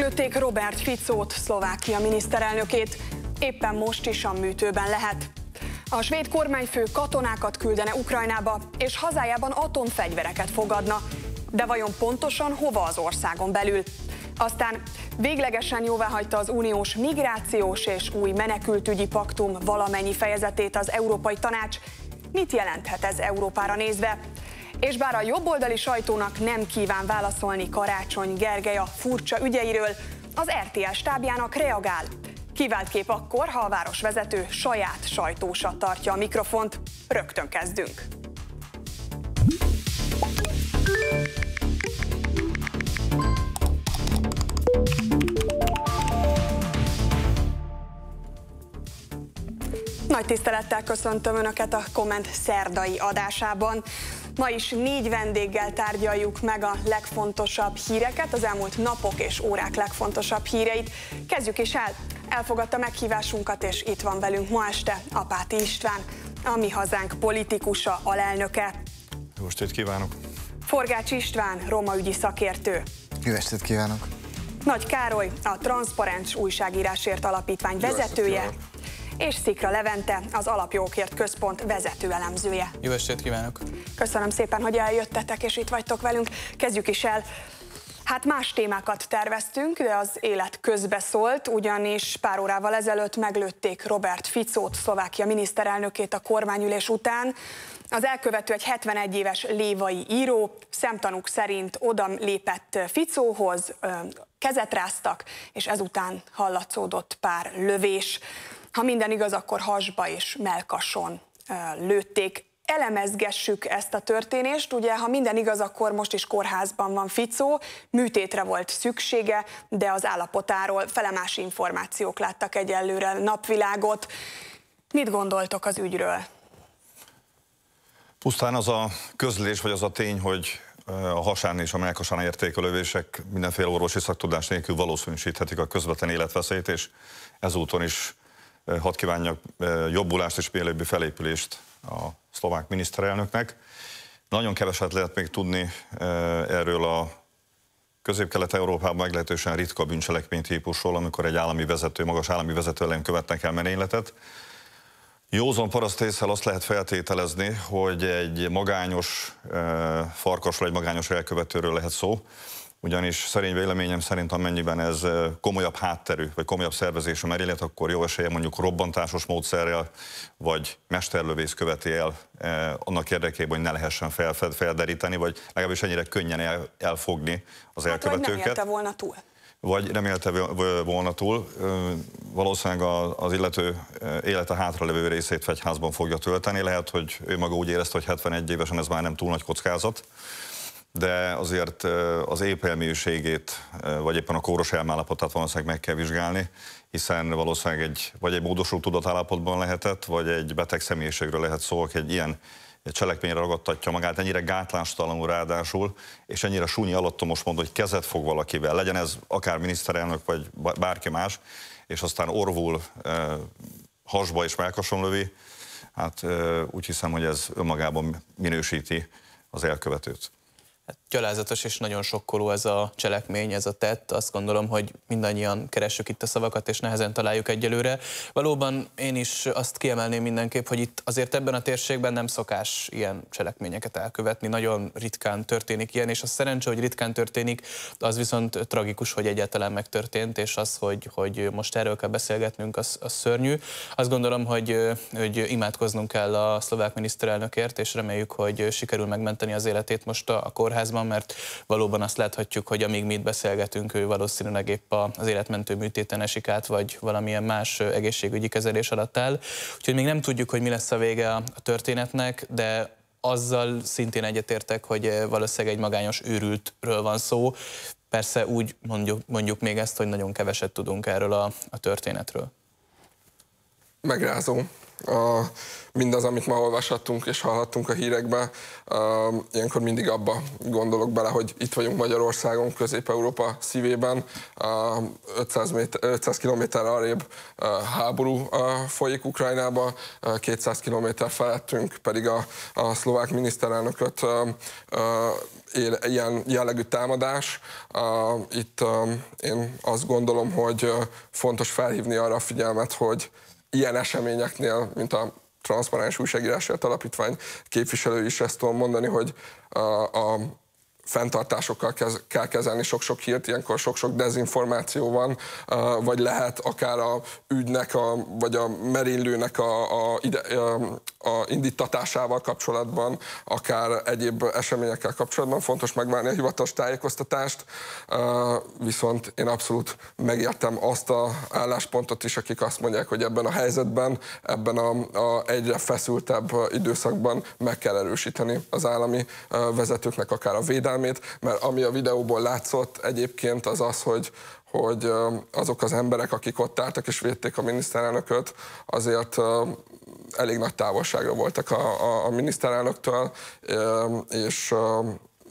Meglőtték Robert Ficót, Szlovákia miniszterelnökét. Éppen most is a műtőben lehet. A svéd kormányfő katonákat küldene Ukrajnába, és hazájában atomfegyvereket fogadna. De vajon pontosan hova az országon belül? Aztán véglegesen jóváhagyta az uniós migrációs és új menekültügyi paktum valamennyi fejezetét az Európai Tanács. Mit jelenthet ez Európára nézve? És bár a jobboldali sajtónak nem kíván válaszolni Karácsony Gergely a furcsa ügyeiről, az RTL stábjának reagál. Kivált kép akkor, ha a városvezető saját sajtósa tartja a mikrofont. Rögtön kezdünk. Nagy tisztelettel köszöntöm Önöket a komment szerdai adásában. Ma is négy vendéggel tárgyaljuk meg a legfontosabb híreket, az elmúlt napok és órák legfontosabb híreit. Kezdjük is el! Elfogadta meghívásunkat, és itt van velünk ma este Apáti István, a mi hazánk politikusa, alelnöke. Jó estét kívánok! Forgács István, roma ügyi szakértő. Jó estét kívánok! Nagy Károly, a Transzparens újságírásért alapítvány Jó vezetője. Estét, és Szikra Levente, az Alapjókért Központ vezető elemzője. Jó estét kívánok! Köszönöm szépen, hogy eljöttetek és itt vagytok velünk. Kezdjük is el. Hát más témákat terveztünk, de az élet közbeszólt, ugyanis pár órával ezelőtt meglőtték Robert Ficót, Szlovákia miniszterelnökét a kormányülés után. Az elkövető egy 71 éves lévai író, szemtanúk szerint oda lépett Ficóhoz, kezet ráztak, és ezután hallatszódott pár lövés ha minden igaz, akkor hasba és melkason lőtték. Elemezgessük ezt a történést, ugye ha minden igaz, akkor most is kórházban van Ficó, műtétre volt szüksége, de az állapotáról felemás információk láttak egyelőre napvilágot. Mit gondoltok az ügyről? Pusztán az a közlés, vagy az a tény, hogy a hasán és a melkasán értékelővések mindenféle orvosi szaktudás nélkül valószínűsíthetik a közvetlen életveszélyt, és ezúton is hadd kívánjak jobbulást és mielőbbi felépülést a szlovák miniszterelnöknek. Nagyon keveset lehet még tudni erről a közép-kelet-európában meglehetősen ritka bűncselekmény típusról, amikor egy állami vezető, magas állami vezető ellen követnek el menéletet. Józon paraszt azt lehet feltételezni, hogy egy magányos farkasról, egy magányos elkövetőről lehet szó ugyanis szerény véleményem szerint amennyiben ez komolyabb hátterű, vagy komolyabb szervezésű merélet, akkor jó esélye mondjuk robbantásos módszerrel, vagy mesterlövész követi el eh, annak érdekében, hogy ne lehessen fel, fel, felderíteni, vagy legalábbis ennyire könnyen el, elfogni az hát, elkövetőket. Vagy nem volna túl vagy nem élte volna túl. Valószínűleg az illető élete levő részét fegyházban fogja tölteni. Lehet, hogy ő maga úgy érezte, hogy 71 évesen ez már nem túl nagy kockázat, de azért az épelműségét, e vagy éppen a kóros elmállapotát valószínűleg meg kell vizsgálni, hiszen valószínűleg egy, vagy egy módosult tudatállapotban lehetett, vagy egy beteg személyiségről lehet szó, aki egy ilyen cselekményre ragadtatja magát, ennyire gátlástalanul ráadásul, és ennyire súnyi alattomos mond, hogy kezet fog valakivel, legyen ez akár miniszterelnök, vagy bárki más, és aztán orvul hasba és melkason lövi, hát úgy hiszem, hogy ez önmagában minősíti az elkövetőt. at gyalázatos és nagyon sokkoló ez a cselekmény, ez a tett. Azt gondolom, hogy mindannyian keressük itt a szavakat, és nehezen találjuk egyelőre. Valóban én is azt kiemelném mindenképp, hogy itt azért ebben a térségben nem szokás ilyen cselekményeket elkövetni. Nagyon ritkán történik ilyen, és a szerencse, hogy ritkán történik, az viszont tragikus, hogy egyáltalán megtörtént, és az, hogy, hogy most erről kell beszélgetnünk, az, az szörnyű. Azt gondolom, hogy, hogy imádkoznunk kell a szlovák miniszterelnökért, és reméljük, hogy sikerül megmenteni az életét most a, a kórházban kapcsolatban, mert valóban azt láthatjuk, hogy amíg mi itt beszélgetünk, ő valószínűleg épp az életmentő műtéten esik át, vagy valamilyen más egészségügyi kezelés alatt áll. Úgyhogy még nem tudjuk, hogy mi lesz a vége a történetnek, de azzal szintén egyetértek, hogy valószínűleg egy magányos őrültről van szó. Persze úgy mondjuk, mondjuk még ezt, hogy nagyon keveset tudunk erről a, a történetről. Megrázó a, mindaz, amit ma olvashattunk és hallhattunk a hírekben, a, ilyenkor mindig abba gondolok bele, hogy itt vagyunk Magyarországon, Közép-Európa szívében, a, 500, méter, 500 kilométer arrébb a, háború a, folyik Ukrajnába, a, 200 kilométer felettünk pedig a, a szlovák miniszterelnököt a, él, ilyen jellegű támadás. Itt én azt gondolom, hogy fontos felhívni arra a figyelmet, hogy ilyen eseményeknél, mint a Transzparens Újságírásért Alapítvány képviselői is ezt tudom mondani, hogy a, a fenntartásokkal kez, kell kezelni sok-sok hírt, ilyenkor sok-sok dezinformáció van, vagy lehet akár a ügynek, a, vagy a merénylőnek a, a, ide, a a indítatásával kapcsolatban, akár egyéb eseményekkel kapcsolatban fontos megvárni a hivatalos tájékoztatást, viszont én abszolút megértem azt a álláspontot is, akik azt mondják, hogy ebben a helyzetben, ebben a, a egyre feszültebb időszakban meg kell erősíteni az állami vezetőknek akár a védelmét, mert ami a videóból látszott egyébként az az, hogy, hogy azok az emberek, akik ott álltak és védték a miniszterelnököt, azért elég nagy távolságra voltak a, a, a miniszterelnöktől, és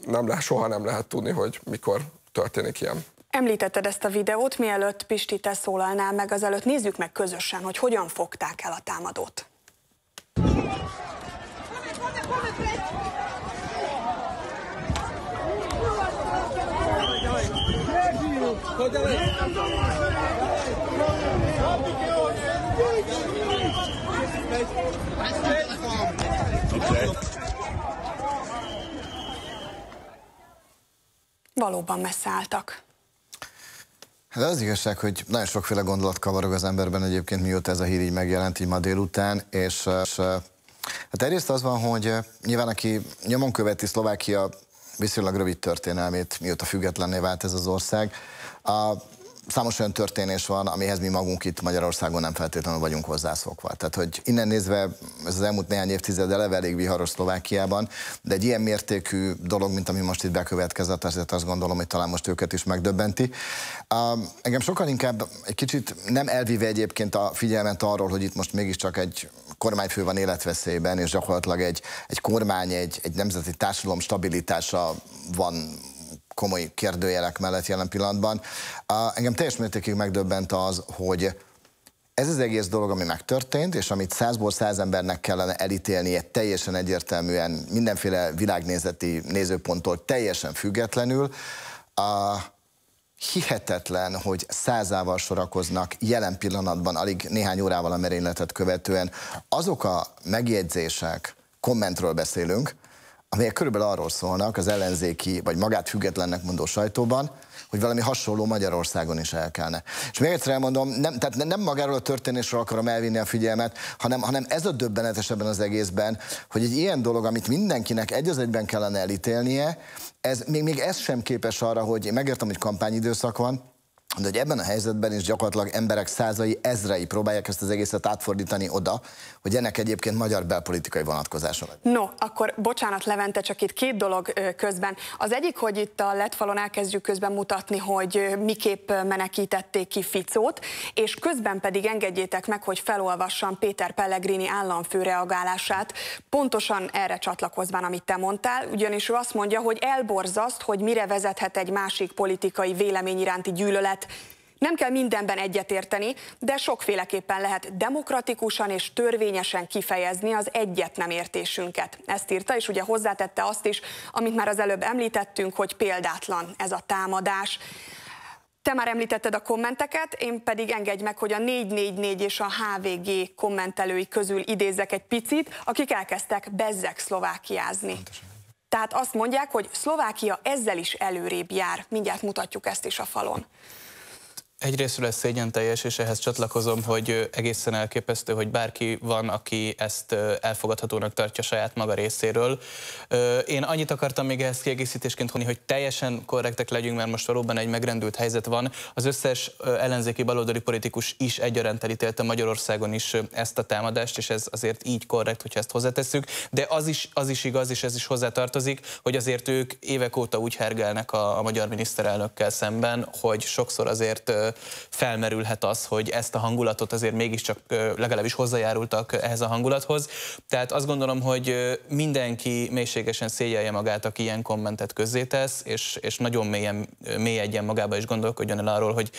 nem lehet, soha nem lehet tudni, hogy mikor történik ilyen. Említetted ezt a videót, mielőtt Pisti te szólalnál meg azelőtt, nézzük meg közösen, hogy hogyan fogták el a támadót. Hogy valóban messze álltak. De hát az igazság, hogy nagyon sokféle gondolat kavarog az emberben egyébként, mióta ez a hír így megjelent, így ma délután, és, és hát egyrészt az van, hogy nyilván aki nyomon követi Szlovákia viszonylag rövid történelmét, mióta függetlenné vált ez az ország, a, számos olyan történés van, amihez mi magunk itt Magyarországon nem feltétlenül vagyunk hozzászokva. Tehát, hogy innen nézve ez az elmúlt néhány évtized eleve elég viharos Szlovákiában, de egy ilyen mértékű dolog, mint ami most itt bekövetkezett, azért azt gondolom, hogy talán most őket is megdöbbenti. Uh, engem sokkal inkább egy kicsit nem elvive egyébként a figyelmet arról, hogy itt most mégiscsak egy kormányfő van életveszélyben, és gyakorlatilag egy, egy kormány, egy, egy nemzeti társadalom stabilitása van komoly kérdőjelek mellett jelen pillanatban. Engem teljes mértékig megdöbbent az, hogy ez az egész dolog, ami megtörtént, és amit százból száz embernek kellene elítélnie teljesen egyértelműen, mindenféle világnézeti nézőponttól teljesen függetlenül, a hihetetlen, hogy százával sorakoznak jelen pillanatban, alig néhány órával a merényletet követően. Azok a megjegyzések, kommentről beszélünk, amelyek körülbelül arról szólnak az ellenzéki, vagy magát függetlennek mondó sajtóban, hogy valami hasonló Magyarországon is el kellene. És még egyszer elmondom, nem, tehát nem magáról a történésről akarom elvinni a figyelmet, hanem, hanem ez a döbbenetes ebben az egészben, hogy egy ilyen dolog, amit mindenkinek egy az egyben kellene elítélnie, ez még, még ez sem képes arra, hogy megértem, hogy kampányidőszak van, de hogy ebben a helyzetben is gyakorlatilag emberek százai, ezrei próbálják ezt az egészet átfordítani oda, hogy ennek egyébként magyar belpolitikai vonatkozása van. No, akkor bocsánat Levente, csak itt két dolog közben. Az egyik, hogy itt a letfalon elkezdjük közben mutatni, hogy miképp menekítették ki Ficót, és közben pedig engedjétek meg, hogy felolvassam Péter Pellegrini államfő reagálását, pontosan erre csatlakozván, amit te mondtál, ugyanis ő azt mondja, hogy elborzaszt, hogy mire vezethet egy másik politikai vélemény iránti gyűlölet, lehet nem kell mindenben egyetérteni, de sokféleképpen lehet demokratikusan és törvényesen kifejezni az egyet nem értésünket. Ezt írta, és ugye hozzátette azt is, amit már az előbb említettünk, hogy példátlan ez a támadás. Te már említetted a kommenteket, én pedig engedj meg, hogy a 444 és a HVG kommentelői közül idézek egy picit, akik elkezdtek bezzek szlovákiázni. Tehát azt mondják, hogy Szlovákia ezzel is előrébb jár. Mindjárt mutatjuk ezt is a falon. Egyrésztről ez szégyen teljes, és ehhez csatlakozom, hogy egészen elképesztő, hogy bárki van, aki ezt elfogadhatónak tartja saját maga részéről. Én annyit akartam még ehhez kiegészítésként honni, hogy teljesen korrektek legyünk, mert most valóban egy megrendült helyzet van. Az összes ellenzéki baloldali politikus is egyaránt elítélte Magyarországon is ezt a támadást, és ez azért így korrekt, hogyha ezt hozzátesszük. De az is, az is igaz, és ez is hozzátartozik, hogy azért ők évek óta úgy hergelnek a, a magyar miniszterelnökkel szemben, hogy sokszor azért felmerülhet az, hogy ezt a hangulatot azért mégiscsak legalábbis hozzájárultak ehhez a hangulathoz. Tehát azt gondolom, hogy mindenki mélységesen szégyelje magát, aki ilyen kommentet közzétesz, és, és nagyon mélyen, mélyedjen magába is gondolkodjon el arról, hogy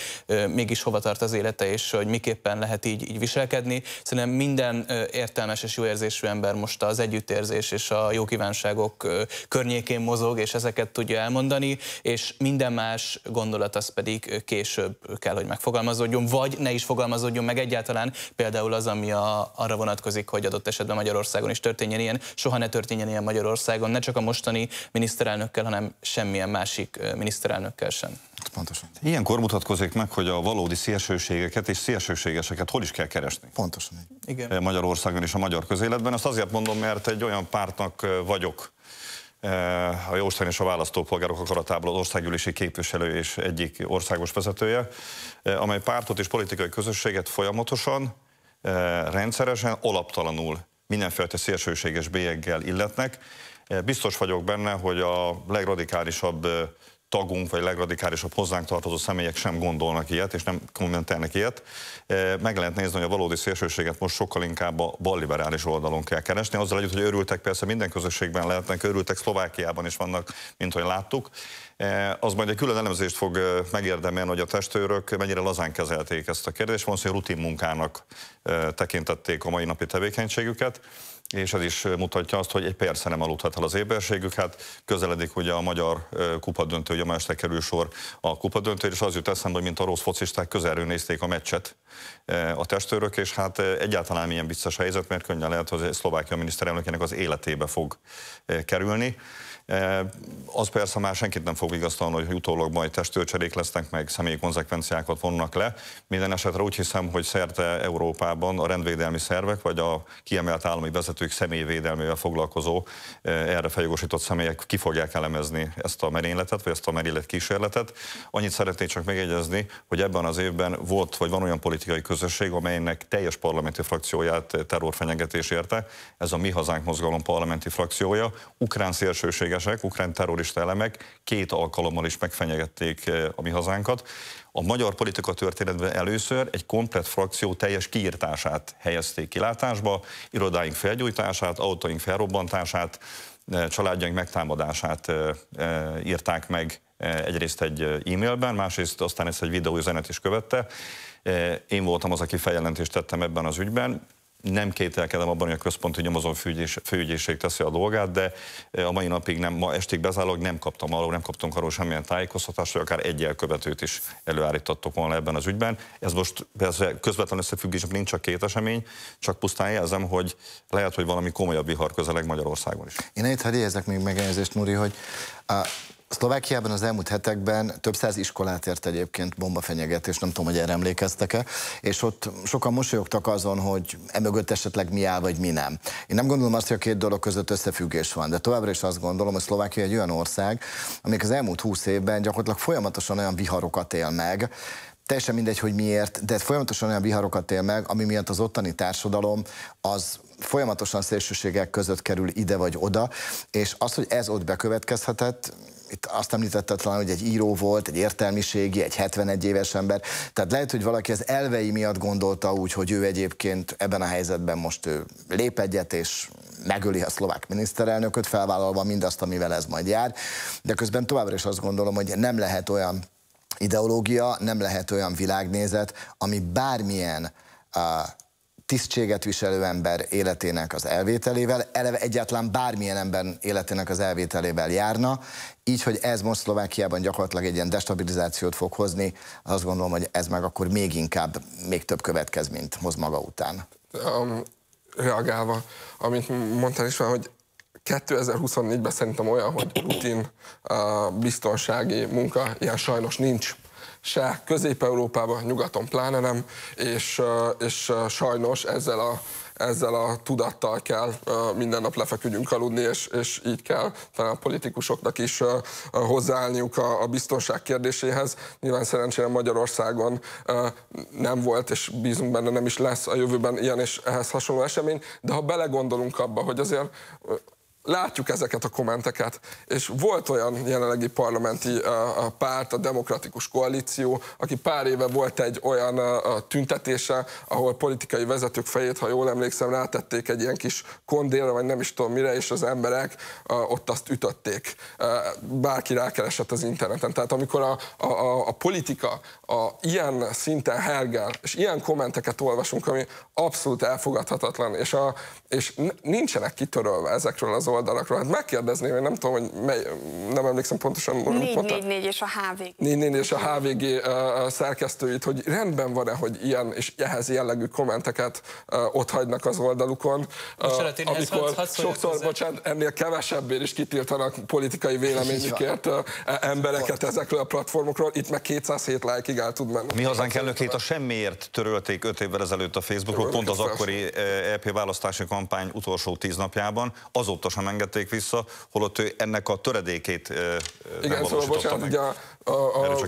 mégis hova tart az élete, és hogy miképpen lehet így, így viselkedni. Szerintem minden értelmes és jó érzésű ember most az együttérzés és a jó kívánságok környékén mozog, és ezeket tudja elmondani, és minden más gondolat az pedig később kell, hogy megfogalmazódjon, vagy ne is fogalmazódjon meg egyáltalán, például az, ami a, arra vonatkozik, hogy adott esetben Magyarországon is történjen ilyen, soha ne történjen ilyen Magyarországon, ne csak a mostani miniszterelnökkel, hanem semmilyen másik miniszterelnökkel sem. Hát pontosan. Ilyenkor mutatkozik meg, hogy a valódi szélsőségeket és szélsőségeseket hol is kell keresni. Pontosan. Igen. Magyarországon és a magyar közéletben. Ezt azért mondom, mert egy olyan pártnak vagyok Eh, a Jóstán és a választópolgárok akaratából az országgyűlési képviselő és egyik országos vezetője, eh, amely pártot és politikai közösséget folyamatosan, eh, rendszeresen, alaptalanul mindenféle szélsőséges bélyeggel illetnek. Biztos vagyok benne, hogy a legradikálisabb tagunk, vagy legradikálisabb hozzánk tartozó személyek sem gondolnak ilyet, és nem kommentelnek ilyet. E, meg lehet nézni, hogy a valódi szélsőséget most sokkal inkább a balliberális oldalon kell keresni. Azzal együtt, hogy örültek persze minden közösségben lehetnek, örültek Szlovákiában is vannak, mint ahogy láttuk. E, az majd egy külön elemzést fog e, megérdemelni, hogy a testőrök mennyire lazán kezelték ezt a kérdést, van hogy rutin munkának tekintették a mai napi tevékenységüket és ez is mutatja azt, hogy egy persze nem aludhat el az éberségük. Hát közeledik ugye a magyar kupadöntő, ugye a másnak kerül sor a kupadöntő, és az jut eszembe, hogy mint a rossz focisták közelről nézték a meccset a testőrök, és hát egyáltalán ilyen biztos helyzet, mert könnyen lehet, hogy a Szlovákia miniszterelnökének az életébe fog kerülni. Eh, az persze már senkit nem fog igazolni, hogy utólag majd testőrcserék lesznek, meg személyi konzekvenciákat vonnak le. Minden esetre úgy hiszem, hogy szerte Európában a rendvédelmi szervek, vagy a kiemelt állami vezetők személyvédelmével foglalkozó eh, erre feljogosított személyek ki fogják elemezni ezt a merényletet, vagy ezt a merénylet kísérletet. Annyit szeretnék csak megjegyezni, hogy ebben az évben volt, vagy van olyan politikai közösség, amelynek teljes parlamenti frakcióját terrorfenyegetés érte. Ez a Mi Hazánk Mozgalom parlamenti frakciója. Ukrán szélsőséges fegyveresek, ukrán terrorista elemek két alkalommal is megfenyegették eh, a mi hazánkat. A magyar politika történetben először egy komplet frakció teljes kiirtását helyezték kilátásba, irodáink felgyújtását, autóink felrobbantását, eh, családjaink megtámadását eh, írták meg egyrészt egy e-mailben, másrészt aztán ezt egy videóüzenet is követte. Én voltam az, aki feljelentést tettem ebben az ügyben nem kételkedem abban, hogy a központi nyomozó főügyészség teszi a dolgát, de eh, a mai napig, nem, ma estig bezállok, nem kaptam arról, nem kaptunk arról semmilyen tájékoztatást, hogy akár egy elkövetőt is előállítottok volna ebben az ügyben. Ez most persze közvetlen összefüggés, nincs csak két esemény, csak pusztán jelzem, hogy lehet, hogy valami komolyabb vihar közeleg Magyarországon is. Én itt hadd még megjegyzést, Muri, hogy a Szlovákiában az elmúlt hetekben több száz iskolát ért egyébként bombafenyegetés, nem tudom, hogy erre emlékeztek-e, és ott sokan mosolyogtak azon, hogy emögött esetleg mi áll, vagy mi nem. Én nem gondolom azt, hogy a két dolog között összefüggés van, de továbbra is azt gondolom, hogy Szlovákia egy olyan ország, amik az elmúlt húsz évben gyakorlatilag folyamatosan olyan viharokat él meg, teljesen mindegy, hogy miért, de folyamatosan olyan viharokat él meg, ami miatt az ottani társadalom az folyamatosan szélsőségek között kerül ide vagy oda, és az, hogy ez ott bekövetkezhetett, itt azt említette talán, hogy egy író volt, egy értelmiségi, egy 71 éves ember, tehát lehet, hogy valaki az elvei miatt gondolta úgy, hogy ő egyébként ebben a helyzetben most ő lép egyet, és megöli a szlovák miniszterelnököt, felvállalva mindazt, amivel ez majd jár, de közben továbbra is azt gondolom, hogy nem lehet olyan ideológia, nem lehet olyan világnézet, ami bármilyen tisztséget viselő ember életének az elvételével, eleve egyáltalán bármilyen ember életének az elvételével járna, így, hogy ez most Szlovákiában gyakorlatilag egy ilyen destabilizációt fog hozni, azt gondolom, hogy ez meg akkor még inkább, még több következményt hoz maga után. Um, reagálva, amit mondtál is, hogy 2024-ben szerintem olyan, hogy rutin uh, biztonsági munka, ilyen sajnos nincs se Közép-Európában, nyugaton pláne nem, és, és sajnos ezzel a ezzel a tudattal kell minden nap lefeküdjünk aludni, és, és így kell talán a politikusoknak is hozzáállniuk a, a biztonság kérdéséhez. Nyilván szerencsére Magyarországon nem volt, és bízunk benne nem is lesz a jövőben ilyen és ehhez hasonló esemény, de ha belegondolunk abba, hogy azért látjuk ezeket a kommenteket, és volt olyan jelenlegi parlamenti a, a párt, a Demokratikus Koalíció, aki pár éve volt egy olyan a, a tüntetése, ahol politikai vezetők fejét, ha jól emlékszem, rátették egy ilyen kis kondélra, vagy nem is tudom mire, és az emberek a, ott azt ütötték. Bárki rákeresett az interneten. Tehát amikor a, a, a, a politika a, ilyen szinten hergel, és ilyen kommenteket olvasunk, ami abszolút elfogadhatatlan, és, a, és nincsenek kitörölve ezekről az oldalakról. Hát megkérdezném, én nem tudom, hogy mely, nem emlékszem pontosan. 444 és a HVG. 444 és a HVG uh, szerkesztőit, hogy rendben van-e, hogy ilyen és ehhez jellegű kommenteket uh, ott hagynak az oldalukon. Bocsánat, amikor hadd, hadd sokszor, bocsánat, ennél kevesebbért is kitiltanak politikai véleményükért e, embereket ezekről a platformokról. Itt meg 207 lájkig el tud menni. Mi hazánk elnökét a semmiért törölték 5 évvel ezelőtt a Facebookról, pont az akkori EP választási kampány utolsó tíz napjában. Azóta sem nem engedték vissza, holott ő ennek a töredékét Igen, szóval bocsánat, ugye a, a, a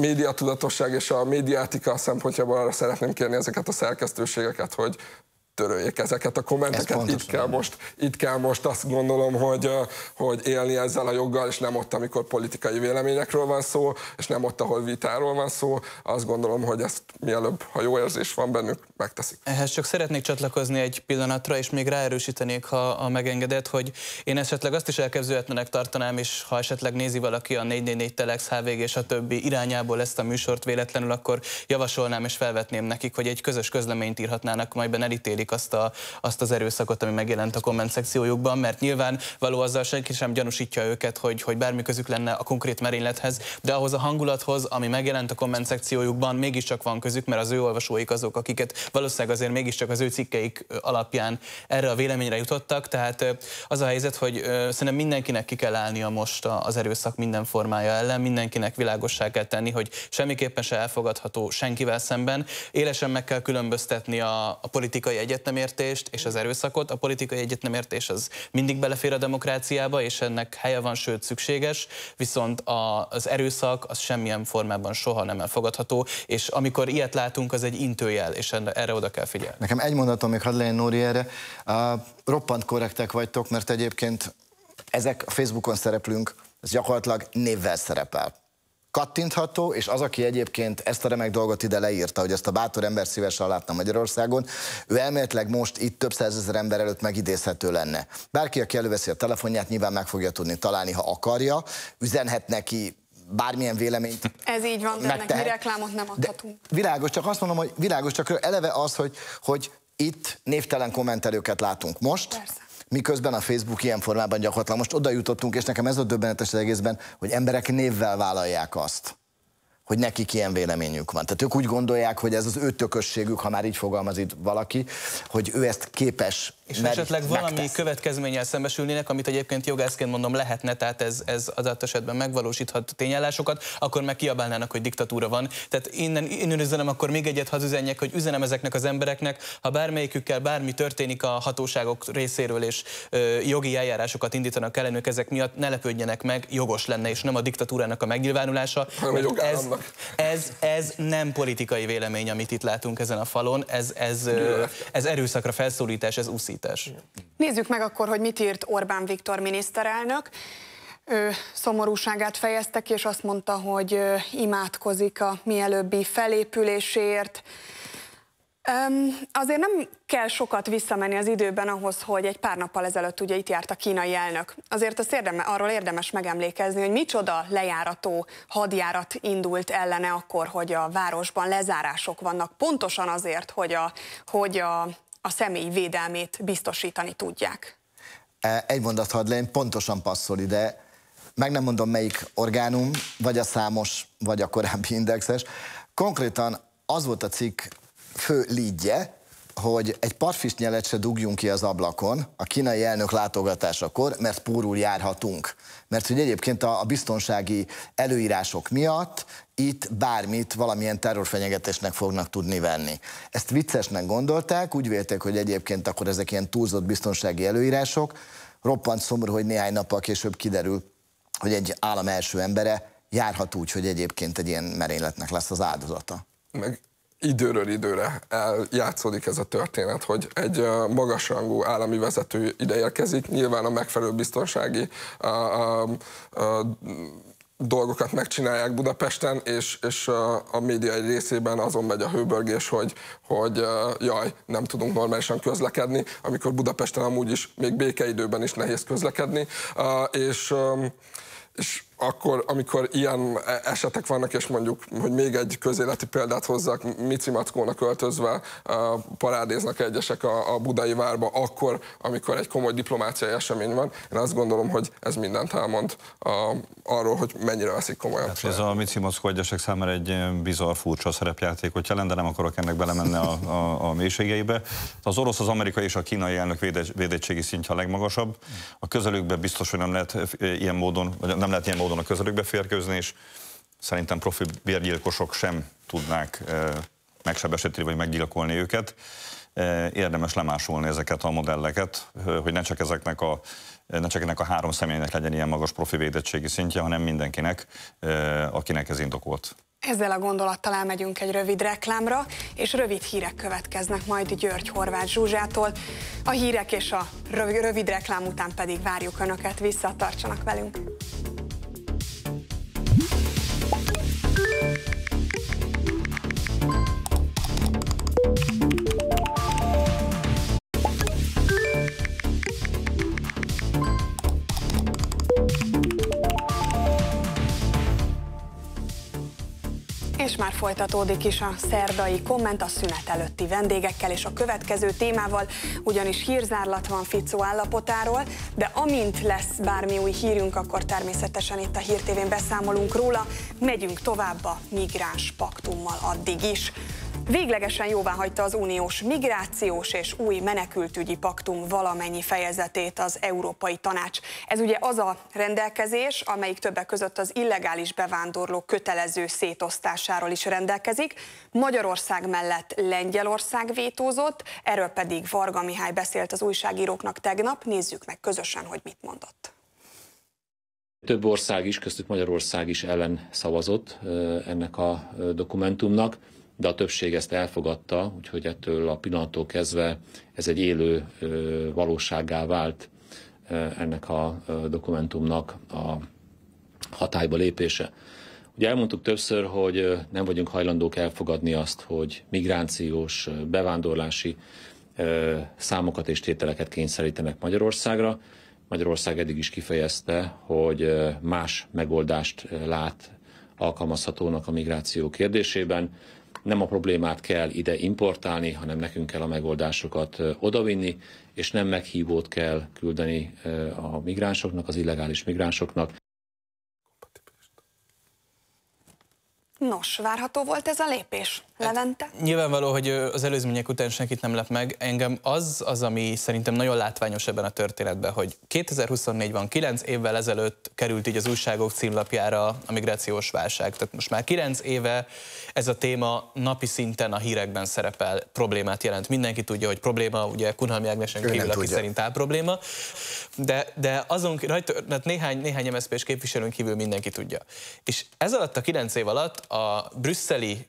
médiatudatosság és a médiátika szempontjából arra szeretném kérni ezeket a szerkesztőségeket, hogy töröljék ezeket a kommenteket. Itt kell, most, itt kell most azt gondolom, hogy, hogy élni ezzel a joggal, és nem ott, amikor politikai véleményekről van szó, és nem ott, ahol vitáról van szó. Azt gondolom, hogy ezt mielőbb, ha jó érzés van bennük, megteszik. Ehhez csak szeretnék csatlakozni egy pillanatra, és még ráerősítenék, ha, a megengedett, hogy én esetleg azt is elképzelhetőnek tartanám, és ha esetleg nézi valaki a 444 Telex, HVG és a többi irányából ezt a műsort véletlenül, akkor javasolnám és felvetném nekik, hogy egy közös közleményt írhatnának, majd elítélik megélik azt, a, azt az erőszakot, ami megjelent a komment szekciójukban, mert nyilván való azzal senki sem gyanúsítja őket, hogy, hogy bármi közük lenne a konkrét merénylethez, de ahhoz a hangulathoz, ami megjelent a komment szekciójukban, mégiscsak van közük, mert az ő olvasóik azok, akiket valószínűleg azért mégiscsak az ő cikkeik alapján erre a véleményre jutottak, tehát az a helyzet, hogy szerintem mindenkinek ki kell állnia most az erőszak minden formája ellen, mindenkinek világosság kell tenni, hogy semmiképpen se elfogadható senkivel szemben, élesen meg kell különböztetni a, a politikai egyet egyetemértést és az erőszakot. A politikai egyetemértés az mindig belefér a demokráciába, és ennek helye van, sőt szükséges, viszont a, az erőszak az semmilyen formában soha nem elfogadható, és amikor ilyet látunk, az egy intőjel, és erre, erre oda kell figyelni. Nekem egy mondatom még hadd legyen Nóri erre. Uh, roppant korrektek vagytok, mert egyébként ezek a Facebookon szereplünk, ez gyakorlatilag névvel szerepel kattintható, és az, aki egyébként ezt a remek dolgot ide leírta, hogy ezt a bátor ember szívesen látna Magyarországon, ő elméletileg most itt több százezer ember előtt megidézhető lenne. Bárki, aki előveszi a telefonját, nyilván meg fogja tudni találni, ha akarja, üzenhet neki bármilyen véleményt. Ez így van, de ennek mi reklámot nem adhatunk. De világos, csak azt mondom, hogy világos, csak eleve az, hogy, hogy itt névtelen kommentelőket látunk most, Persze miközben a Facebook ilyen formában gyakorlatilag most oda jutottunk, és nekem ez a döbbenetes az egészben, hogy emberek névvel vállalják azt, hogy nekik ilyen véleményük van. Tehát ők úgy gondolják, hogy ez az ő tökösségük, ha már így fogalmaz itt valaki, hogy ő ezt képes és mert esetleg valami megtesz. következménnyel szembesülnének, amit egyébként jogászként mondom lehetne, tehát ez, ez adott esetben megvalósíthat tényállásokat, akkor meg kiabálnának, hogy diktatúra van. Tehát innen, innen üzenem akkor még egyet hadd üzenjek, hogy üzenem ezeknek az embereknek, ha bármelyikükkel bármi történik a hatóságok részéről és ö, jogi eljárásokat indítanak ellenük ezek miatt, ne lepődjenek meg, jogos lenne, és nem a diktatúrának a megnyilvánulása. ez, ez, ez nem politikai vélemény, amit itt látunk ezen a falon, ez, ez, ez, ez erőszakra felszólítás, ez úszik utasítás. Nézzük meg akkor, hogy mit írt Orbán Viktor miniszterelnök. Ő szomorúságát fejezte ki, és azt mondta, hogy imádkozik a mielőbbi felépülésért. Um, azért nem kell sokat visszamenni az időben ahhoz, hogy egy pár nappal ezelőtt ugye itt járt a kínai elnök. Azért az érdeme, arról érdemes megemlékezni, hogy micsoda lejárató hadjárat indult ellene akkor, hogy a városban lezárások vannak, pontosan azért, hogy a, hogy a a személy védelmét biztosítani tudják. E, egy mondat hadd legyen, pontosan passzol ide, meg nem mondom melyik orgánum, vagy a számos, vagy a korábbi indexes. Konkrétan az volt a cikk fő lídje, hogy egy parfisnyelet se dugjunk ki az ablakon a kínai elnök látogatásakor, mert pórul járhatunk. Mert hogy egyébként a, a biztonsági előírások miatt itt bármit valamilyen terrorfenyegetésnek fognak tudni venni. Ezt viccesnek gondolták, úgy vélték, hogy egyébként akkor ezek ilyen túlzott biztonsági előírások. Roppant szomorú, hogy néhány nappal később kiderül, hogy egy állam első embere járhat úgy, hogy egyébként egy ilyen merényletnek lesz az áldozata. Meg időről időre eh, játszódik ez a történet, hogy egy eh, magasrangú állami vezető ide érkezik, nyilván a megfelelő biztonsági a, a, a, dolgokat megcsinálják Budapesten, és, és eh, a média egy részében azon megy a hőbörgés, hogy, hogy jaj, nem tudunk normálisan közlekedni, amikor Budapesten amúgy is még békeidőben is nehéz közlekedni, és, és akkor, amikor ilyen e- esetek vannak, és mondjuk, hogy még egy közéleti példát hozzak, Mici Mackónak öltözve parádéznak egyesek a, a budai várba, akkor, amikor egy komoly diplomáciai esemény van, én azt gondolom, hogy ez mindent elmond a, arról, hogy mennyire veszik komolyan. Hát ez a Mici Mackó egyesek számára egy bizarr, furcsa szerepjátékot jelent, de nem akarok ennek belemenni a, a, a mélységeibe. Az orosz, az amerikai és a kínai elnök védettségi szintje a legmagasabb. A közelükben biztos, hogy nem lehet e, ilyen módon, vagy nem lehet ilyen módon módon a közelükbe férkőzni, és szerintem profi bérgyilkosok sem tudnák megsebesíteni vagy meggyilkolni őket. Érdemes lemásolni ezeket a modelleket, hogy ne csak ezeknek a ne csak ennek a három személynek legyen ilyen magas profi védettségi szintje, hanem mindenkinek, akinek ez indokolt. Ezzel a gondolattal elmegyünk egy rövid reklámra, és rövid hírek következnek majd György Horváth Zsuzsától. A hírek és a rövid reklám után pedig várjuk Önöket visszatartsanak velünk! folytatódik is a szerdai komment a szünet előtti vendégekkel és a következő témával, ugyanis hírzárlat van Ficó állapotáról, de amint lesz bármi új hírünk, akkor természetesen itt a Hírtévén beszámolunk róla, megyünk tovább a migráns paktummal addig is véglegesen jóvá hagyta az uniós migrációs és új menekültügyi paktum valamennyi fejezetét az Európai Tanács. Ez ugye az a rendelkezés, amelyik többek között az illegális bevándorlók kötelező szétosztásáról is rendelkezik. Magyarország mellett Lengyelország vétózott, erről pedig Varga Mihály beszélt az újságíróknak tegnap. Nézzük meg közösen, hogy mit mondott. Több ország is, köztük Magyarország is ellen szavazott ennek a dokumentumnak de a többség ezt elfogadta, úgyhogy ettől a pillanattól kezdve ez egy élő valósággá vált ennek a dokumentumnak a hatályba lépése. Ugye elmondtuk többször, hogy nem vagyunk hajlandók elfogadni azt, hogy migrációs, bevándorlási számokat és tételeket kényszerítenek Magyarországra. Magyarország eddig is kifejezte, hogy más megoldást lát alkalmazhatónak a migráció kérdésében nem a problémát kell ide importálni, hanem nekünk kell a megoldásokat odavinni, és nem meghívót kell küldeni a migránsoknak, az illegális migránsoknak. Nos, várható volt ez a lépés, hát, Levente? Hát, nyilvánvaló, hogy az előzmények után senkit nem lep meg. Engem az az, ami szerintem nagyon látványos ebben a történetben, hogy 2024 van, 9 évvel ezelőtt került így az újságok címlapjára a migrációs válság. Tehát most már 9 éve ez a téma napi szinten a hírekben szerepel, problémát jelent. Mindenki tudja, hogy probléma, ugye Kunhalmi Ágnesen kívül, aki szerint áll probléma, de, de azon, rajta, hát néhány, néhány MSZP-s képviselőn kívül mindenki tudja. És ez alatt a 9 év alatt a brüsszeli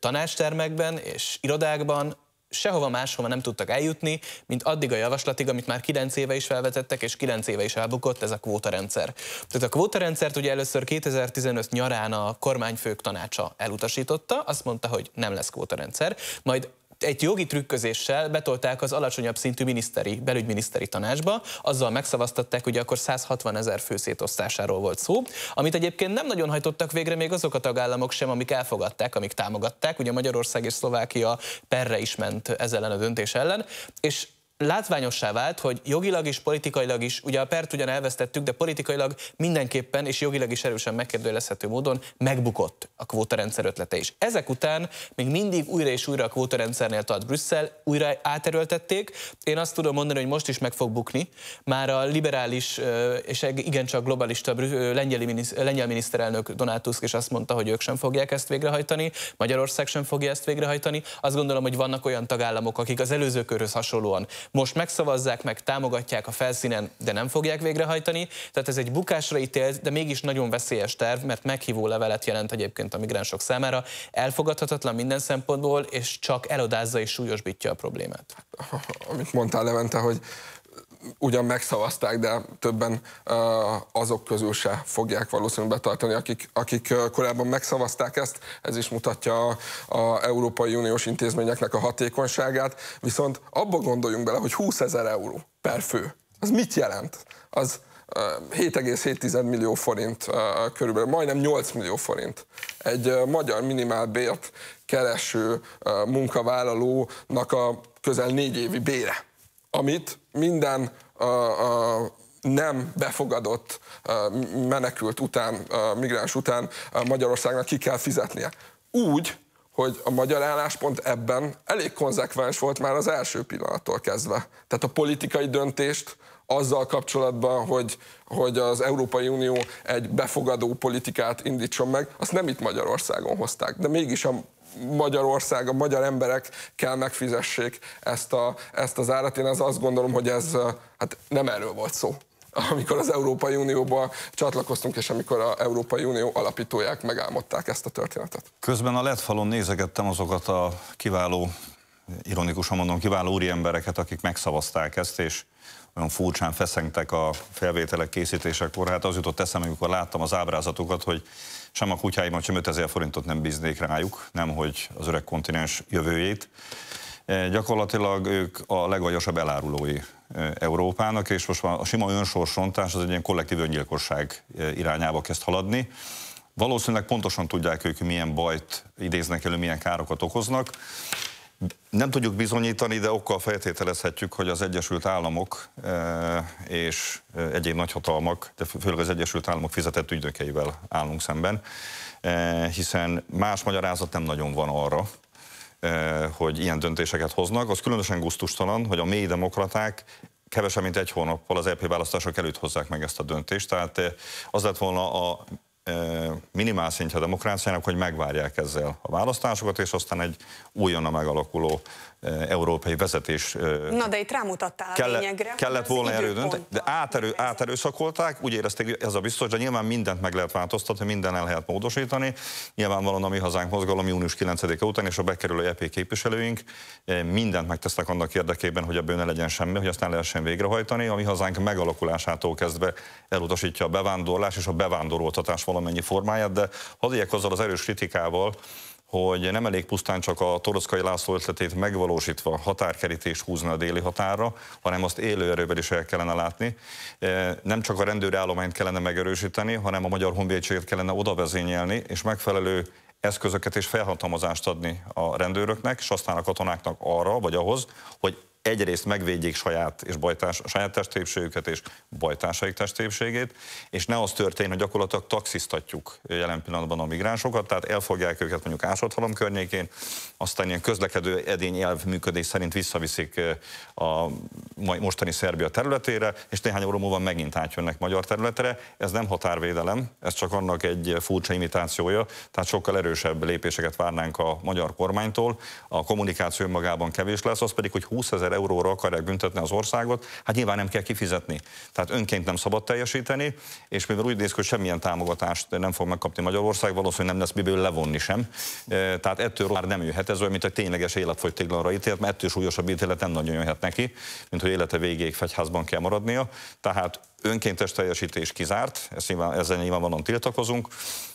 tanástermekben és irodákban sehova máshova nem tudtak eljutni, mint addig a javaslatig, amit már 9 éve is felvetettek, és 9 éve is elbukott ez a kvótarendszer. Tehát a kvótarendszert ugye először 2015 nyarán a kormányfők tanácsa elutasította, azt mondta, hogy nem lesz kvótarendszer, majd egy jogi trükközéssel betolták az alacsonyabb szintű miniszteri, belügyminiszteri tanácsba, azzal megszavaztatták, hogy akkor 160 ezer fő szétosztásáról volt szó, amit egyébként nem nagyon hajtottak végre még azok a tagállamok sem, amik elfogadták, amik támogatták, ugye Magyarország és Szlovákia perre is ment ez ellen a döntés ellen, és látványossá vált, hogy jogilag is, politikailag is, ugye a pert ugyan elvesztettük, de politikailag mindenképpen és jogilag is erősen megkérdőjelezhető módon megbukott a kvótarendszer ötlete is. Ezek után még mindig újra és újra a kvótarendszernél tart Brüsszel, újra áterőltették. Én azt tudom mondani, hogy most is meg fog bukni. Már a liberális és igencsak globalista lengyel miniszterelnök Donát Tusk is azt mondta, hogy ők sem fogják ezt végrehajtani, Magyarország sem fogja ezt végrehajtani. Azt gondolom, hogy vannak olyan tagállamok, akik az előző körhöz hasonlóan most megszavazzák, meg támogatják a felszínen, de nem fogják végrehajtani. Tehát ez egy bukásra ítélt, de mégis nagyon veszélyes terv, mert meghívó levelet jelent egyébként a migránsok számára. Elfogadhatatlan minden szempontból, és csak elodázza és súlyosbítja a problémát. Hát, amit mondtál, Levente, hogy ugyan megszavazták, de többen azok közül se fogják valószínűleg betartani, akik, akik korábban megszavazták ezt. Ez is mutatja a, a Európai Uniós intézményeknek a hatékonyságát. Viszont abba gondoljunk bele, hogy 20 ezer euró per fő. Az mit jelent? Az 7,7 millió forint körülbelül, majdnem 8 millió forint. Egy magyar minimálbért kereső munkavállalónak a közel négy évi bére, amit minden a, a nem befogadott menekült után, migráns után Magyarországnak ki kell fizetnie. Úgy, hogy a magyar álláspont ebben elég konzekvens volt már az első pillanattól kezdve. Tehát a politikai döntést azzal kapcsolatban, hogy, hogy az Európai Unió egy befogadó politikát indítson meg, azt nem itt Magyarországon hozták, de mégis a Magyarország, a magyar emberek kell megfizessék ezt, a, ezt az árat. Én az azt gondolom, hogy ez hát nem erről volt szó amikor az Európai Unióba csatlakoztunk, és amikor az Európai Unió alapítóják megálmodták ezt a történetet. Közben a lett falon nézegettem azokat a kiváló, ironikusan mondom, kiváló embereket, akik megszavazták ezt, és olyan furcsán feszengtek a felvételek készítésekor. Hát az jutott eszembe, amikor láttam az ábrázatukat, hogy sem a kutyáimon, sem 5000 forintot nem bíznék rájuk, nemhogy az öreg kontinens jövőjét. E, gyakorlatilag ők a legvagyosabb elárulói e, Európának, és most már a sima önsorsontás az egy ilyen kollektív öngyilkosság e, irányába kezd haladni. Valószínűleg pontosan tudják ők, milyen bajt idéznek elő, milyen károkat okoznak. Nem tudjuk bizonyítani, de okkal feltételezhetjük, hogy az Egyesült Államok eh, és eh, egyéb nagyhatalmak, de főleg az Egyesült Államok fizetett ügynökeivel állunk szemben, eh, hiszen más magyarázat nem nagyon van arra, hogy ilyen döntéseket hoznak. Az különösen guztustalan, hogy a mély demokraták kevesebb mint egy hónappal az EP választások előtt hozzák meg ezt a döntést. Tehát az lett volna a minimál szintje a demokráciának, hogy megvárják ezzel a választásokat, és aztán egy újonnan megalakuló Eh, európai vezetés. Eh, Na de itt rámutattál kelle, a lényegre. Kellett volna erődönt, de áterő, áterőszakolták, úgy érezték, ez a biztos, de nyilván mindent meg lehet változtatni, minden el lehet módosítani. Nyilvánvalóan a Mi Hazánk mozgalom június 9-e után és a bekerülő EP képviselőink eh, mindent megtesznek annak érdekében, hogy ebből ne legyen semmi, hogy aztán lehessen végrehajtani. A Mi Hazánk megalakulásától kezdve elutasítja a bevándorlás és a bevándoroltatás valamennyi formáját, de hadd azzal az erős kritikával, hogy nem elég pusztán csak a Toroszkai László ötletét megvalósítva határkerítés húzni a déli határra, hanem azt élő erővel is el kellene látni. E, nem csak a rendőri állományt kellene megerősíteni, hanem a Magyar Honvédséget kellene oda vezényelni, és megfelelő eszközöket és felhatalmazást adni a rendőröknek, és aztán a katonáknak arra, vagy ahhoz, hogy egyrészt megvédjék saját és bajtás, saját testépségüket és bajtársaik testépségét, és ne az történjen, hogy gyakorlatilag taxisztatjuk jelen pillanatban a migránsokat, tehát elfogják őket mondjuk ásotthalom környékén, aztán ilyen közlekedő edény elv működés szerint visszaviszik eh, a mostani Szerbia területére, és néhány óra múlva megint átjönnek magyar területre. Ez nem határvédelem, ez csak annak egy furcsa imitációja, tehát sokkal erősebb lépéseket várnánk a magyar kormánytól. A kommunikáció magában kevés lesz, az pedig, hogy 20 ezer ezer euróra akarják büntetni az országot, hát nyilván nem kell kifizetni. Tehát önként nem szabad teljesíteni, és mivel úgy néz ki, hogy semmilyen támogatást nem fog megkapni Magyarország, valószínűleg nem lesz miből levonni sem. E, tehát ettől már nem jöhet ez olyan, mint egy tényleges életfogytiglanra ítélt, mert ettől súlyosabb ítélet nem nagyon jöhet neki, mint hogy élete végéig fegyházban kell maradnia. Tehát önkéntes teljesítés kizárt, ezzel nyilvánvalóan tiltakozunk,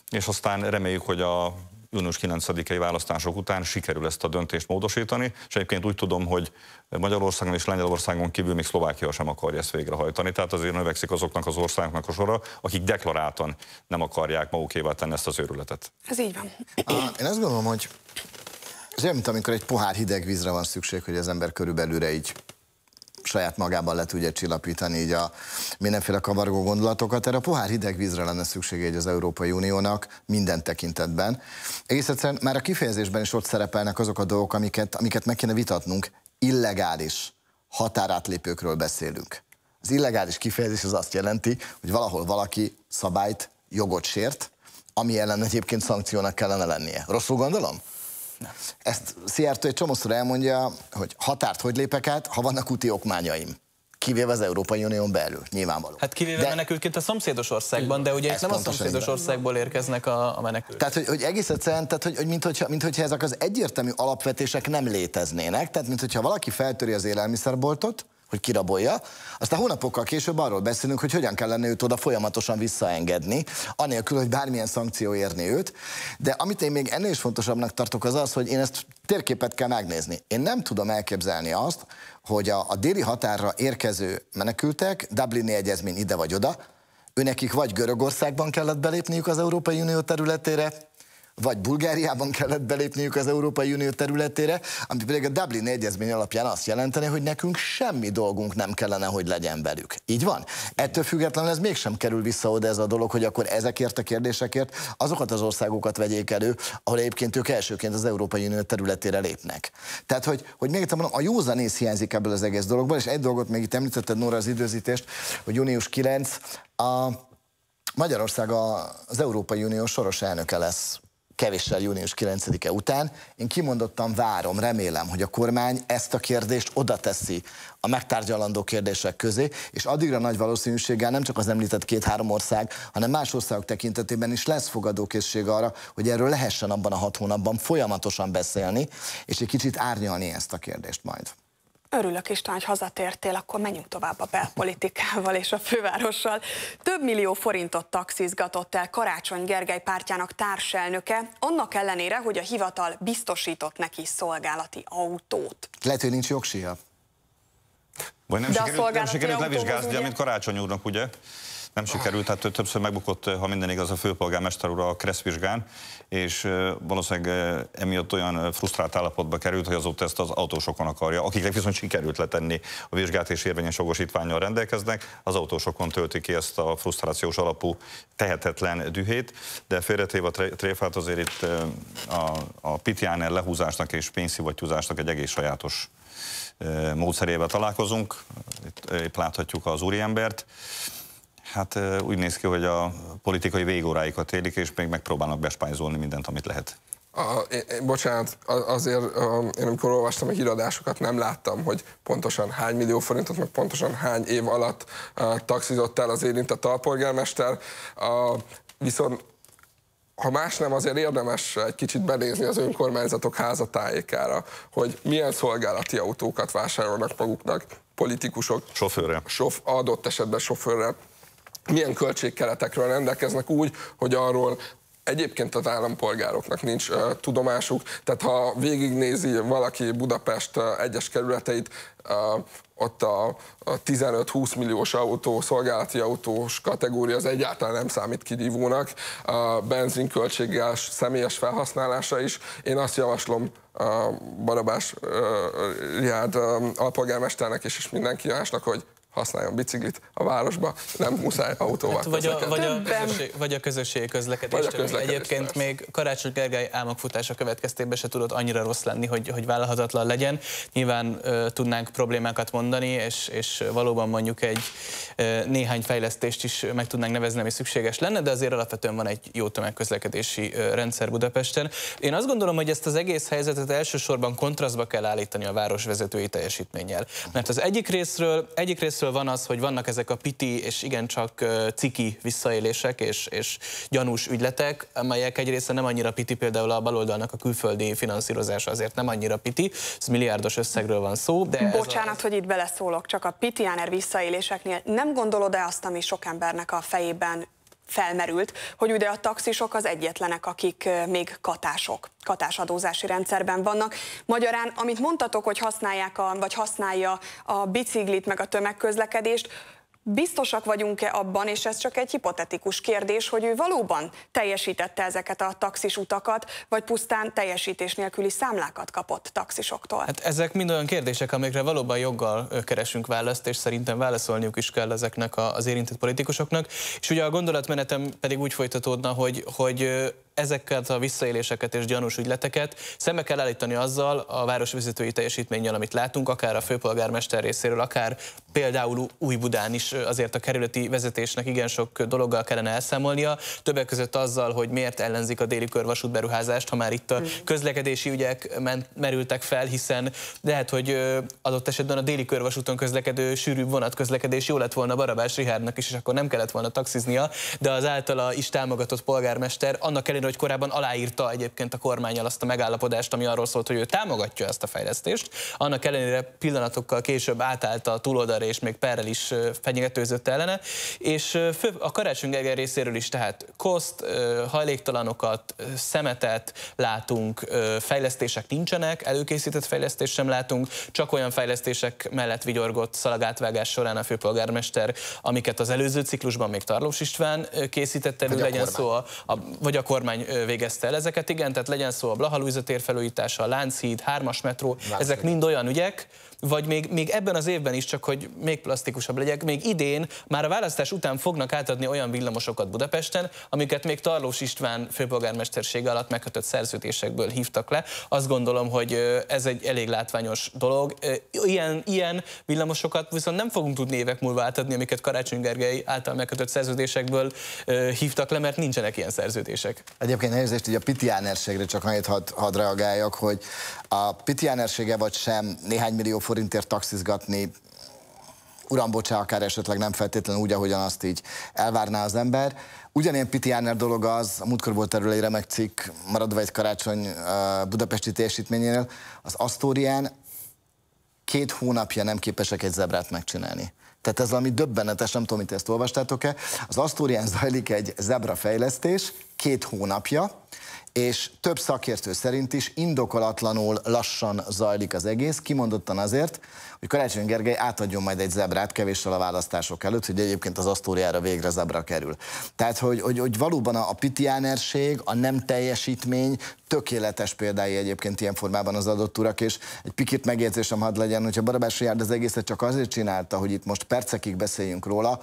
és aztán reméljük, hogy a június 9-i választások után sikerül ezt a döntést módosítani, és egyébként úgy tudom, hogy Magyarországon és Lengyelországon kívül még Szlovákia sem akarja ezt végrehajtani, tehát azért növekszik azoknak az országoknak a sora, akik deklaráltan nem akarják magukévá tenni ezt az őrületet. Ez így van. A, én azt gondolom, hogy ez olyan, mint amikor egy pohár hideg vízre van szükség, hogy az ember körülbelülre így saját magában le tudja csillapítani így a mindenféle kavargó gondolatokat. Erre a pohár hideg vízre lenne szüksége egy az Európai Uniónak minden tekintetben. Egész egyszerűen már a kifejezésben is ott szerepelnek azok a dolgok, amiket, amiket meg kéne vitatnunk. Illegális határátlépőkről beszélünk. Az illegális kifejezés az azt jelenti, hogy valahol valaki szabályt, jogot sért, ami ellen egyébként szankciónak kellene lennie. Rosszul gondolom? Ezt Szijjártó egy csomószor elmondja, hogy határt hogy lépek át, ha vannak úti okmányaim. Kivéve az Európai Unión belül, nyilvánvaló. Hát kivéve de... menekülként a szomszédos országban, de ugye itt nem a szomszédos így. országból érkeznek a, a menekülők. Tehát, hogy, hogy egész egyszerűen, tehát, hogy, hogy mintha mint, ezek az egyértelmű alapvetések nem léteznének, tehát mintha valaki feltöri az élelmiszerboltot, hogy kirabolja. Aztán hónapokkal később arról beszélünk, hogy hogyan kellene őt oda folyamatosan visszaengedni, anélkül, hogy bármilyen szankció érni őt. De amit én még ennél is fontosabbnak tartok, az az, hogy én ezt térképet kell megnézni. Én nem tudom elképzelni azt, hogy a, a déli határra érkező menekültek, Dublini egyezmény ide vagy oda, őnekik vagy Görögországban kellett belépniük az Európai Unió területére, vagy Bulgáriában kellett belépniük az Európai Unió területére, ami pedig a Dublin Egyezmény alapján azt jelenteni, hogy nekünk semmi dolgunk nem kellene, hogy legyen velük. Így van? Ettől függetlenül ez mégsem kerül vissza oda ez a dolog, hogy akkor ezekért a kérdésekért azokat az országokat vegyék elő, ahol egyébként ők elsőként az Európai Unió területére lépnek. Tehát, hogy, hogy még egyszer mondom, a józanész hiányzik ebből az egész dologból, és egy dolgot még itt említetted, Nóra, az időzítést, hogy június 9 a Magyarország az Európai Unió soros elnöke lesz kevéssel június 9-e után. Én kimondottan várom, remélem, hogy a kormány ezt a kérdést oda teszi a megtárgyalandó kérdések közé, és addigra nagy valószínűséggel nem csak az említett két-három ország, hanem más országok tekintetében is lesz fogadókészség arra, hogy erről lehessen abban a hat hónapban folyamatosan beszélni, és egy kicsit árnyalni ezt a kérdést majd. Örülök István, hogy hazatértél, akkor menjünk tovább a belpolitikával és a fővárossal. Több millió forintot taxizgatott el Karácsony Gergely pártjának társelnöke, annak ellenére, hogy a hivatal biztosított neki szolgálati autót. Lehet, hogy nincs jogsia. Vagy nem De sikerült, nem sikerült levizsgázni, ugye? mint Karácsony úrnak, ugye? Nem sikerült, hát többször megbukott, ha minden igaz, a főpolgármester úr a kresszvizsgán és valószínűleg emiatt olyan frusztrált állapotba került, hogy azóta ezt az autósokon akarja, akiknek viszont sikerült letenni a vizsgát és érvényes jogosítványjal rendelkeznek, az autósokon tölti ki ezt a frusztrációs alapú tehetetlen dühét, de félretéve a tréfát azért itt a, a Pitjáner lehúzásnak és pénzszivattyúzásnak egy egész sajátos módszerével találkozunk. Itt épp láthatjuk az úriembert. embert Hát úgy néz ki, hogy a politikai végóráikat élik, és még megpróbálnak bespányzolni mindent, amit lehet. A, én, bocsánat, azért én amikor olvastam a híradásokat, nem láttam, hogy pontosan hány millió forintot, meg pontosan hány év alatt a, taxizott el az érintett alpolgármester. A, viszont ha más nem, azért érdemes egy kicsit benézni az önkormányzatok házatájékára, hogy milyen szolgálati autókat vásárolnak maguknak politikusok. Sofőrre. Sof, adott esetben sofőrre milyen költségkeretekről rendelkeznek úgy, hogy arról egyébként az állampolgároknak nincs uh, tudomásuk, tehát ha végignézi valaki Budapest uh, egyes kerületeit, uh, ott a, a 15-20 milliós autó, szolgálati autós kategória az egyáltalán nem számít kidívónak, a benzinköltséggel, személyes felhasználása is. Én azt javaslom uh, Barabás Riád alpolgármesternek és, és mindenki másnak, hogy használjon biciklit a városba, nem muszáj autóval hát vagy, a, vagy, a közösség, vagy a közösségi közlekedés. Vagy a közlekedés Egyébként persze. még Karácsony Gergely álmokfutása következtében se tudott annyira rossz lenni, hogy, hogy vállalhatatlan legyen. Nyilván ö, tudnánk problémákat mondani, és, és valóban mondjuk egy ö, néhány fejlesztést is meg tudnánk nevezni, ami szükséges lenne, de azért alapvetően van egy jó tömegközlekedési ö, rendszer Budapesten. Én azt gondolom, hogy ezt az egész helyzetet elsősorban kontrasztba kell állítani a városvezetői teljesítménnyel. Mert az egyik részről, egyik részről egyrésztről van az, hogy vannak ezek a piti és igencsak ciki visszaélések és, és gyanús ügyletek, amelyek egy része nem annyira piti, például a baloldalnak a külföldi finanszírozása azért nem annyira piti, ez milliárdos összegről van szó. De Bocsánat, a... hogy itt beleszólok, csak a piti visszaéléseknél nem gondolod-e azt, ami sok embernek a fejében felmerült, hogy ugye a taxisok az egyetlenek, akik még katások, katásadózási rendszerben vannak. Magyarán, amit mondtatok, hogy használják a, vagy használja a biciklit meg a tömegközlekedést, Biztosak vagyunk-e abban, és ez csak egy hipotetikus kérdés, hogy ő valóban teljesítette ezeket a taxis utakat, vagy pusztán teljesítés nélküli számlákat kapott taxisoktól? Hát ezek mind olyan kérdések, amikre valóban joggal keresünk választ, és szerintem válaszolniuk is kell ezeknek az érintett politikusoknak. És ugye a gondolatmenetem pedig úgy folytatódna, hogy, hogy ezeket a visszaéléseket és gyanús ügyleteket szembe kell állítani azzal a városvezetői teljesítménnyel, amit látunk, akár a főpolgármester részéről, akár például Újbudán is azért a kerületi vezetésnek igen sok dologgal kellene elszámolnia, többek között azzal, hogy miért ellenzik a déli körvasút beruházást, ha már itt a hmm. közlekedési ügyek merültek fel, hiszen lehet, hogy adott esetben a déli körvasúton közlekedő sűrűbb közlekedés jó lett volna Barabás Rihárnak is, és akkor nem kellett volna taxiznia, de az általa is támogatott polgármester annak ellenére, hogy korábban aláírta egyébként a kormányjal azt a megállapodást, ami arról szólt, hogy ő támogatja ezt a fejlesztést. Annak ellenére pillanatokkal később átállt a túloldalra, és még perrel is fenyegetőzött ellene. És fő, a Karácsony Gergely részéről is tehát koszt, hajléktalanokat, szemetet látunk, fejlesztések nincsenek, előkészített fejlesztés sem látunk, csak olyan fejlesztések mellett vigyorgott szalagátvágás során a főpolgármester, amiket az előző ciklusban még Tarlós István készített elő, legyen szó a, a, vagy a kormány kormány végezte el ezeket, igen, tehát legyen szó a Blahalújza tér felújítása, a Lánchíd, Hármas metró, Lánchíd. ezek mind olyan ügyek, vagy még, még ebben az évben is, csak hogy még plastikusabb legyek, még idén, már a választás után fognak átadni olyan villamosokat Budapesten, amiket még Tarlós István főpolgármestersége alatt megkötött szerződésekből hívtak le. Azt gondolom, hogy ez egy elég látványos dolog. Ilyen, ilyen villamosokat viszont nem fogunk tudni évek múlva átadni, amiket Karácsony Gergely által megkötött szerződésekből hívtak le, mert nincsenek ilyen szerződések. Egyébként elnézést, hogy a pitiánerségre csak annyit hadd hadd reagáljak, hogy a pitiánersége vagy sem néhány millió forintért taxizgatni, uram, bocsá, akár esetleg nem feltétlenül úgy, ahogyan azt így elvárná az ember. Ugyanilyen Piti Járner dolog az, a múltkor volt erről egy remek cikk, maradva egy karácsony budapesti teljesítményénél, az Asztórián két hónapja nem képesek egy zebrát megcsinálni. Tehát ez valami döbbenetes, nem tudom, mit ezt olvastátok-e. Az Asztórián zajlik egy zebra fejlesztés, két hónapja, és több szakértő szerint is indokolatlanul lassan zajlik az egész, kimondottan azért, hogy Karácsony Gergely átadjon majd egy zebrát kevéssel a választások előtt, hogy egyébként az asztóriára végre zebra kerül. Tehát, hogy, hogy, hogy valóban a, a pitiánerség, a nem teljesítmény tökéletes példái egyébként ilyen formában az adott urak, és egy pikit megjegyzésem hadd legyen, hogyha Barabás jár az egészet csak azért csinálta, hogy itt most percekig beszéljünk róla,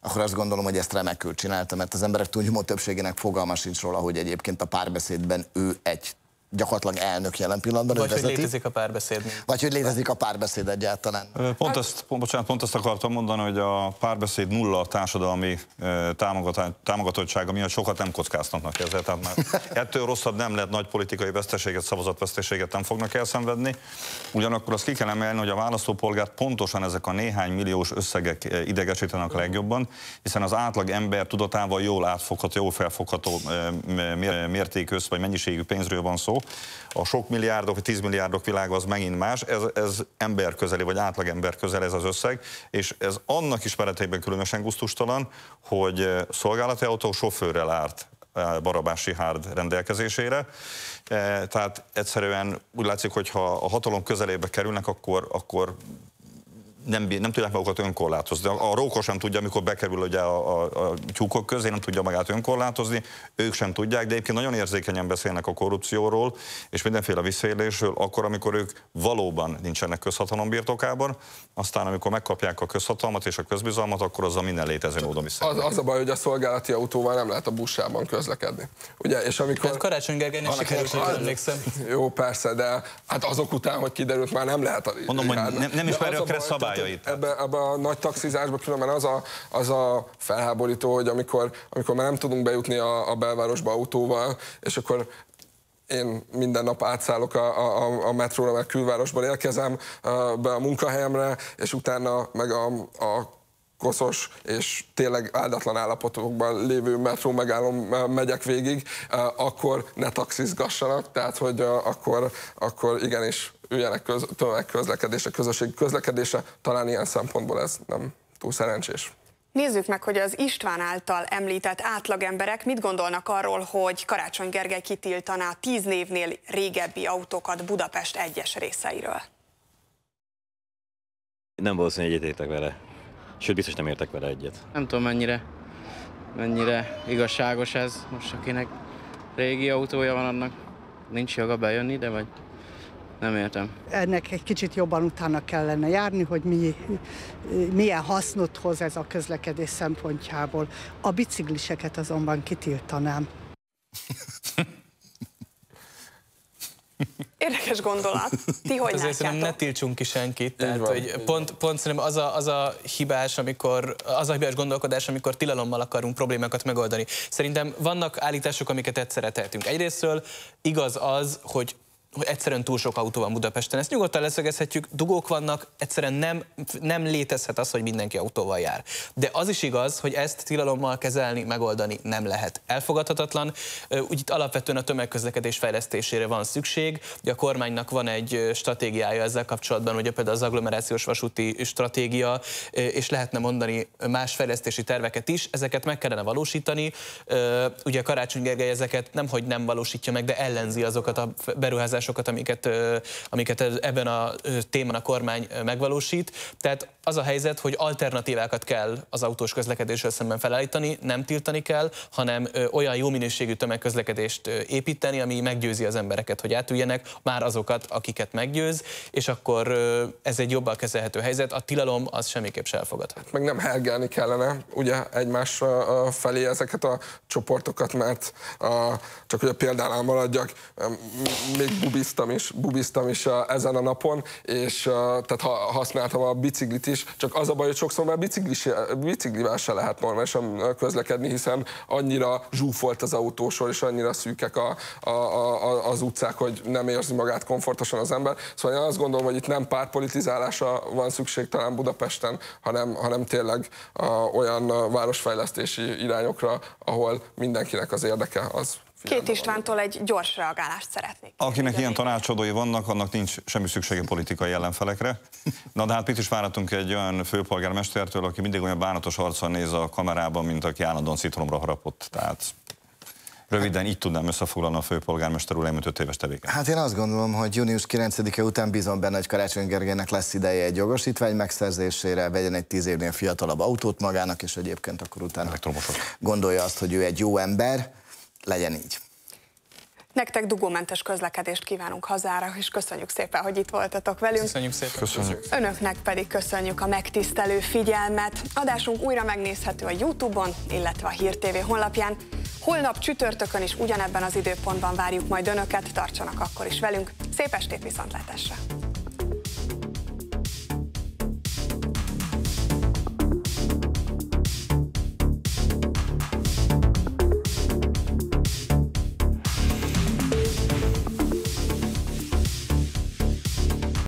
akkor azt gondolom, hogy ezt remekül csinálta, mert az emberek túlnyomó többségének fogalma sincs róla, hogy egyébként a párbeszédben ő egy gyakorlatilag elnök jelen pillanatban. Vagy hogy létezik a párbeszéd. Vagy hogy létezik a párbeszéd egyáltalán. Pont ezt, pont, bocsánat, pont ezt akartam mondani, hogy a párbeszéd nulla a társadalmi támogatottsága miatt sokat nem kockáztatnak ezzel. Tehát már ettől rosszabb nem lehet nagy politikai veszteséget, szavazatveszteséget nem fognak elszenvedni. Ugyanakkor azt ki kell emelni, hogy a választópolgárt pontosan ezek a néhány milliós összegek idegesítenek legjobban, hiszen az átlag ember tudatával jól átfogható, jól felfogható mértékű vagy mennyiségű pénzről van szó, a sok milliárdok, a tízmilliárdok világ az megint más, ez, ez ember közeli, vagy átlagember közel ez az összeg, és ez annak ismeretében különösen guztustalan, hogy eh, szolgálati autó sofőrrel árt eh, Barabási Hárd rendelkezésére. Eh, tehát egyszerűen úgy látszik, hogy ha a hatalom közelébe kerülnek, akkor, akkor nem, nem tudják magukat önkorlátozni. A rókos sem tudja, amikor bekerül ugye a, a, a tyúkok közé, nem tudja magát önkorlátozni, ők sem tudják, de egyébként nagyon érzékenyen beszélnek a korrupcióról és mindenféle visszaélésről, akkor, amikor ők valóban nincsenek közhatalom birtokában, aztán amikor megkapják a közhatalmat és a közbizalmat, akkor az a minden létező módon vissza. Az, az a baj, hogy a szolgálati autóval nem lehet a buszában közlekedni. Ugye, és amikor... Hát Karácsony Gergelynek sikerült, az... emlékszem. Jó, persze, de hát azok után, hogy kiderült, már nem lehet a... Mondom, hogy nem, nem ismeri a, a szabályait. Ebben ebbe a nagy taxizásban különben az a, az a felháborító, hogy amikor, amikor már nem tudunk bejutni a, a belvárosba autóval, és akkor én minden nap átszállok a, a, a metróra, mert külvárosból érkezem be a munkahelyemre, és utána meg a, a koszos és tényleg áldatlan állapotokban lévő metró megállom megyek végig, eh, akkor ne taxizgassanak, tehát hogy eh, akkor, akkor igenis üljenek köz, tömegközlekedése, közösségi közlekedése, talán ilyen szempontból ez nem túl szerencsés. Nézzük meg, hogy az István által említett átlagemberek mit gondolnak arról, hogy Karácsony Gergely kitiltaná tíz névnél régebbi autókat Budapest egyes részeiről. Nem valószínű, hogy egyetértek vele sőt biztos nem értek vele egyet. Nem tudom mennyire, mennyire igazságos ez most, akinek régi autója van, annak nincs joga bejönni de vagy nem értem. Ennek egy kicsit jobban utána kellene járni, hogy mi, milyen hasznot hoz ez a közlekedés szempontjából. A bicikliseket azonban kitiltanám. Érdekes gondolat. Ti hogy Azért szerintem ne tiltsunk ki senkit. Tehát, van, hogy pont, pont szerintem az a, az a hibás, amikor, az a hibás gondolkodás, amikor tilalommal akarunk problémákat megoldani. Szerintem vannak állítások, amiket egyszerre tehetünk. Egyrésztről igaz az, hogy hogy egyszerűen túl sok autó van Budapesten. Ezt nyugodtan leszögezhetjük, dugók vannak, egyszerűen nem, nem létezhet az, hogy mindenki autóval jár. De az is igaz, hogy ezt tilalommal kezelni, megoldani nem lehet. Elfogadhatatlan, úgy itt alapvetően a tömegközlekedés fejlesztésére van szükség. Ugye a kormánynak van egy stratégiája ezzel kapcsolatban, ugye például az agglomerációs vasúti stratégia, és lehetne mondani más fejlesztési terveket is, ezeket meg kellene valósítani. Ugye Karácsony Gergely ezeket nem, hogy nem valósítja meg, de ellenzi azokat a beruházásokat, változásokat, amiket, amiket ebben a témán a kormány megvalósít. Tehát az a helyzet, hogy alternatívákat kell az autós közlekedéssel szemben felállítani, nem tiltani kell, hanem olyan jó minőségű tömegközlekedést építeni, ami meggyőzi az embereket, hogy átüljenek, már azokat, akiket meggyőz, és akkor ez egy jobban kezelhető helyzet. A tilalom az semmiképp se elfogadható. meg nem hergelni kellene ugye egymás felé ezeket a csoportokat, mert a, csak hogy a példánál maradjak, még bubiztam is, bubiztam is uh, ezen a napon, és uh, tehát ha, használtam a biciklit is, csak az a baj, hogy sokszor már biciklis, biciklivel se lehet normálisan uh, közlekedni, hiszen annyira zsúfolt az autósor, és annyira szűkek a, a, a, az utcák, hogy nem érzi magát komfortosan az ember. Szóval én azt gondolom, hogy itt nem pártpolitizálása van szükség talán Budapesten, hanem, hanem tényleg a, olyan városfejlesztési irányokra, ahol mindenkinek az érdeke az Két Istvántól egy gyors reagálást szeretnék. Akinek ilyen tanácsadói vannak, annak nincs semmi szüksége politikai ellenfelekre. Na de hát mit is váratunk egy olyan főpolgármestertől, aki mindig olyan bánatos arccal néz a kamerában, mint aki állandóan citromra harapott. Tehát Röviden így tudnám összefoglalni a főpolgármester úr elmúlt éves tevékenységét. Hát én azt gondolom, hogy június 9-e után bízom benne, hogy Karácsony Gergének lesz ideje egy jogosítvány megszerzésére, vegyen egy tíz évnél fiatalabb autót magának, és egyébként akkor utána Elektromosok. gondolja azt, hogy ő egy jó ember legyen így. Nektek dugómentes közlekedést kívánunk hazára, és köszönjük szépen, hogy itt voltatok velünk. Köszönjük szépen. Köszönjük. Önöknek pedig köszönjük a megtisztelő figyelmet. Adásunk újra megnézhető a Youtube-on, illetve a Hír TV honlapján. Holnap csütörtökön is ugyanebben az időpontban várjuk majd Önöket, tartsanak akkor is velünk. Szép estét viszontlátásra!